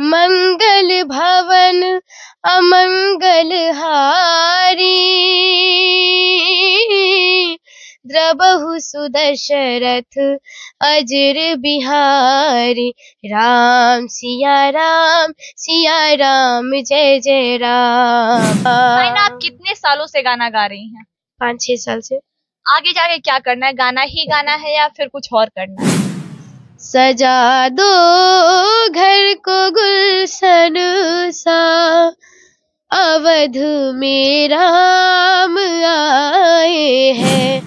मंगल भवन अमंगल हारी द्रबहु सुदशरथ अजर बिहारी राम सिया राम सिया राम जय जय राम आप कितने सालों से गाना गा रही हैं पाँच छह साल से आगे जाके क्या करना है गाना ही गाना है या फिर कुछ और करना है सजा दो घर को गुलशन सा अवध मेरा आए हैं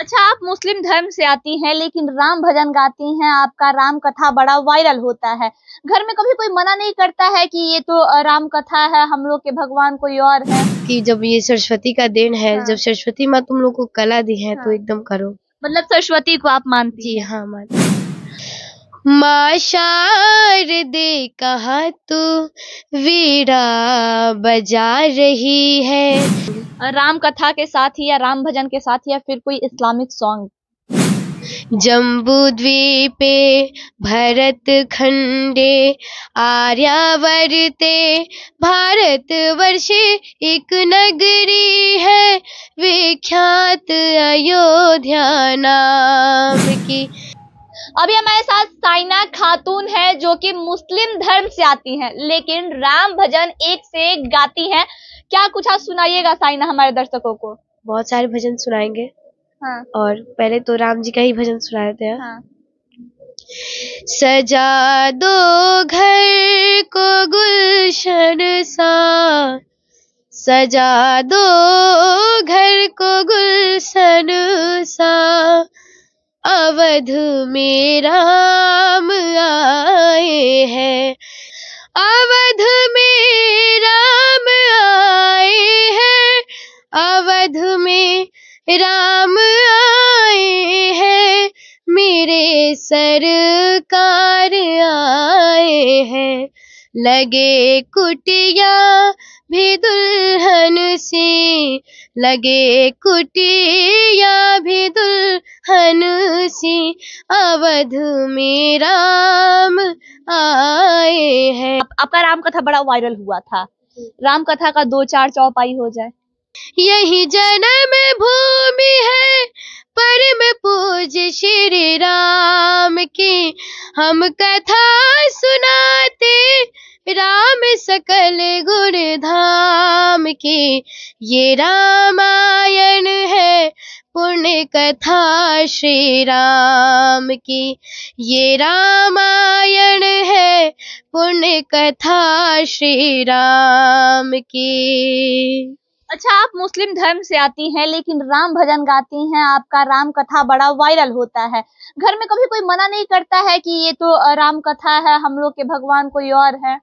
अच्छा आप मुस्लिम धर्म से आती हैं लेकिन राम भजन गाती हैं आपका राम कथा बड़ा वायरल होता है घर में कभी कोई मना नहीं करता है कि ये तो राम कथा है हम लोग के भगवान कोई और है कि जब ये सरस्वती का दिन है हाँ। जब सरस्वती माँ तुम लोग को कला दी है तो हाँ। तो एकदम करो मतलब सरस्वती को आप मानती हाँ मानती माँ शारदे कहा तू वीरा बजा रही है राम कथा के साथ ही या राम भजन के साथ या फिर कोई इस्लामिक सॉन्ग जम्बू भरत खंडे आर्यावर्ते वर्ष एक नगरी है विख्यात अयोध्या नाम की अभी हमारे साथ साइना खातून है जो कि मुस्लिम धर्म से आती हैं लेकिन राम भजन एक से एक गाती हैं क्या कुछ आज सुनाइएगा साइना हमारे दर्शकों को बहुत सारे भजन सुनाएंगे हाँ। और पहले तो राम जी का ही भजन सुनाए थे हाँ।, हाँ। सजा दो घर को गुलशन सा सजा दो घर को गुलशन सा अवध में राम आए हैं अवध में राम आए हैं अवध में राम आए हैं मेरे सरकार आए हैं लगे कुटिया भी दुल्हन से लगे कुटिया भी दुल्हन से अवध में राम आए हैं आप, आपका राम कथा बड़ा वायरल हुआ था राम कथा का दो चार चौपाई हो जाए यही जन्म भूमि है पर मैं पूज श्री राम की हम कथा सुनाते राम सकल गुण धाम के ये रामायण है पुण्य कथा श्री राम की ये रामायण है पुण्य कथा श्री राम की अच्छा आप मुस्लिम धर्म से आती हैं लेकिन राम भजन गाती हैं आपका राम कथा बड़ा वायरल होता है घर में कभी कोई मना नहीं करता है कि ये तो राम कथा है हम लोग के भगवान कोई और है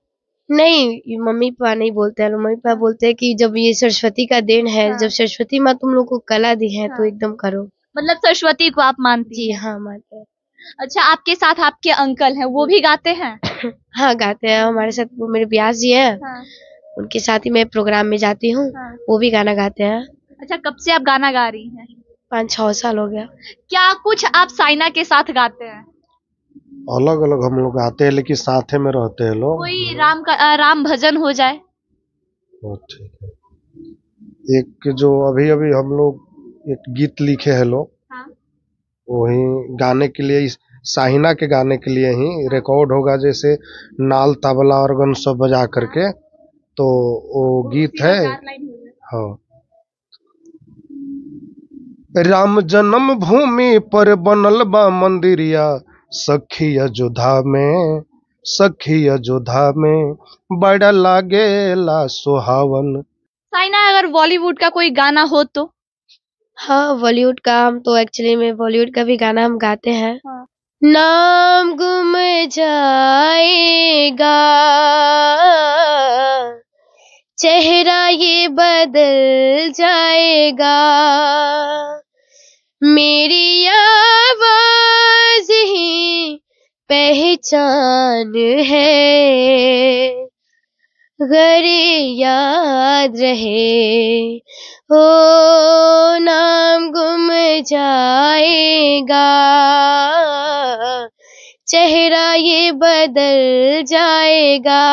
नहीं मम्मी पापा नहीं बोलते हैं मम्मी पापा बोलते हैं कि जब ये सरस्वती का दिन है हाँ। जब सरस्वती माँ तुम लोग को कला दी है तो हाँ। तो एकदम करो मतलब सरस्वती को आप मानती जी हाँ मानते हैं अच्छा आपके साथ आपके अंकल हैं वो भी गाते हैं हाँ गाते हैं हमारे साथ वो मेरे ब्यास जी हैं हाँ। उनके साथ ही मैं प्रोग्राम में जाती हूँ हाँ। वो भी गाना गाते हैं अच्छा कब से आप गाना गा रही हैं पाँच छः साल हो गया क्या कुछ आप साइना के साथ गाते हैं अलग अलग हम लोग आते हैं लेकिन साथ में रहते हैं लोग कोई राम का राम भजन हो जाए ठीक है एक जो अभी अभी हम लोग एक गीत लिखे हैं लोग हाँ? वही गाने के लिए साहिना के गाने के लिए ही रिकॉर्ड होगा जैसे नाल तबला ऑर्गन सब बजा करके हाँ। तो वो गीत है हाँ राम जन्म भूमि पर बनल बा मंदिरिया सखी अजोधा में सखी अजोधा में बड़ा ला सुहावन साइना अगर बॉलीवुड का कोई गाना हो तो हाँ बॉलीवुड का हम तो एक्चुअली में बॉलीवुड का भी गाना हम गाते हैं हाँ। नाम गुम जाएगा चेहरा ये बदल जाएगा मेरी आवाज राज ही पहचान है गर याद रहे हो नाम गुम जाएगा चेहरा ये बदल जाएगा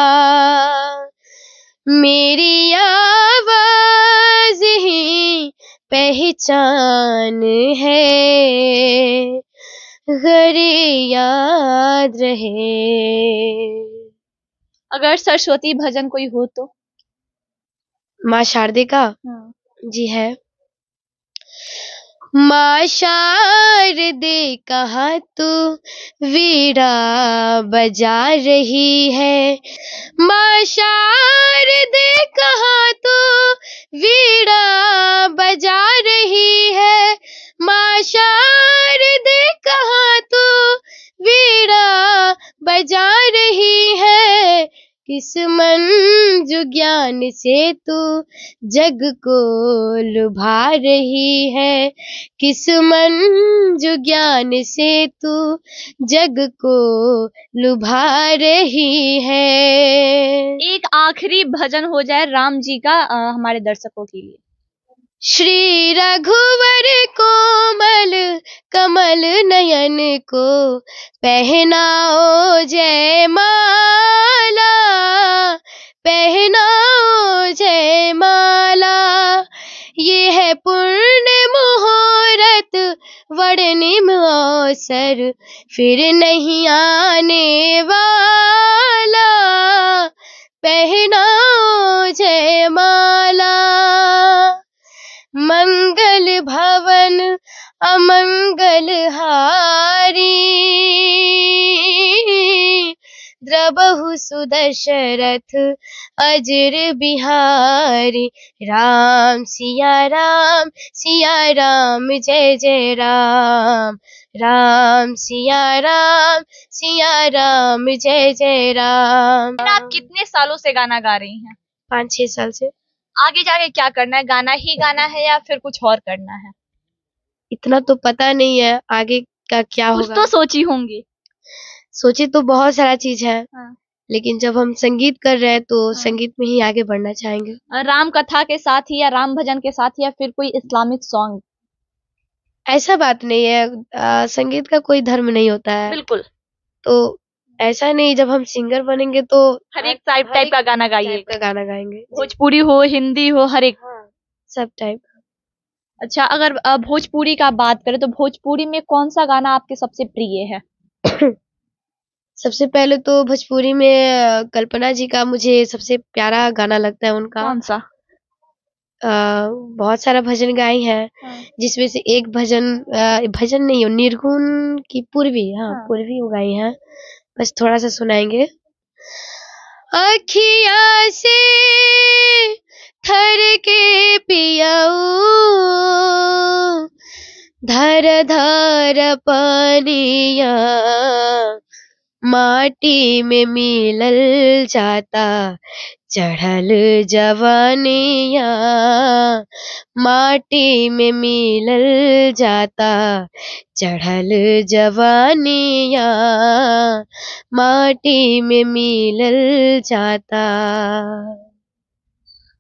मेरी आवाज ही पहचान है घड़ी याद रहे अगर सरस्वती भजन कोई हो तो माँ शारदे का हाँ। जी है माँ शारदे कहा तू वीरा बजा रही है माँ शारदे कहा तू वीरा बजा रही है माँ शारदे इस मन जो ज्ञान से तू जग को लुभा रही है किस मन जो ज्ञान से तू जग को लुभा रही है एक आखिरी भजन हो जाए राम जी का आ, हमारे दर्शकों के लिए श्री रघुवर कोमल कमल नयन को पहनाओ जय माला पहनाओ जयमाला ये है पूर्ण मुहूर्त वर्णिम अवसर फिर नहीं आने वाला पहनाओ जयमाला मंगल भवन अमंगल हारी द्रबहु बहु सुदशरथ अजर बिहारी राम सिया राम सिया राम जय जय राम राम सिया राम सिया राम जय जय राम आप कितने सालों से गाना गा रही हैं पाँच छह साल से आगे जाके क्या करना है गाना ही गाना है या फिर कुछ और करना है इतना तो पता नहीं है आगे का क्या होगा तो सोची होंगी सोचे तो बहुत सारा चीज है हाँ। लेकिन जब हम संगीत कर रहे हैं तो हाँ। संगीत में ही आगे बढ़ना चाहेंगे राम कथा के साथ ही या राम भजन के साथ या फिर कोई इस्लामिक सॉन्ग ऐसा बात नहीं है आ, संगीत का कोई धर्म नहीं होता है बिल्कुल तो ऐसा नहीं जब हम सिंगर बनेंगे तो हर एक टाइप टाइप का गाना गाइए का गाना गाएंगे भोजपुरी हो हिंदी हो हर एक हाँ, सब टाइप अच्छा अगर भोजपुरी का बात करें तो भोजपुरी में कौन सा गाना आपके सबसे प्रिय है सबसे पहले तो भोजपुरी में कल्पना जी का मुझे सबसे प्यारा गाना लगता है उनका कौन-सा? आ, बहुत सारा भजन गाए हैं हाँ। जिसमें से एक भजन आ, भजन नहीं हो निर्गुण की पूर्वी हाँ हाँ। पूर्वी वो गाई है बस थोड़ा सा सुनाएंगे अखिया से थर के पियाऊ धर धर पानिया माटी में मिलल जाता चढ़ल जवानिया माटी में मिलल जाता चढ़ल जवानिया माटी में मिलल जाता।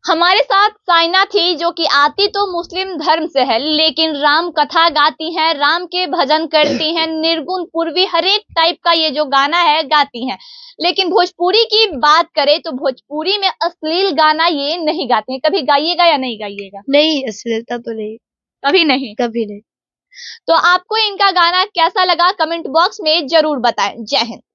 हमारे साथ साइना थी जो कि आती तो मुस्लिम धर्म से है लेकिन राम कथा गाती हैं राम के भजन करती हैं निर्गुण पूर्वी हरेक टाइप का ये जो गाना है गाती हैं लेकिन भोजपुरी की बात करें तो भोजपुरी में अश्लील गाना ये नहीं गाते हैं कभी गाइएगा या नहीं गाइएगा नहीं अश्लीलता तो नहीं कभी नहीं कभी नहीं तो आपको इनका गाना कैसा लगा कमेंट बॉक्स में जरूर बताएं जय हिंद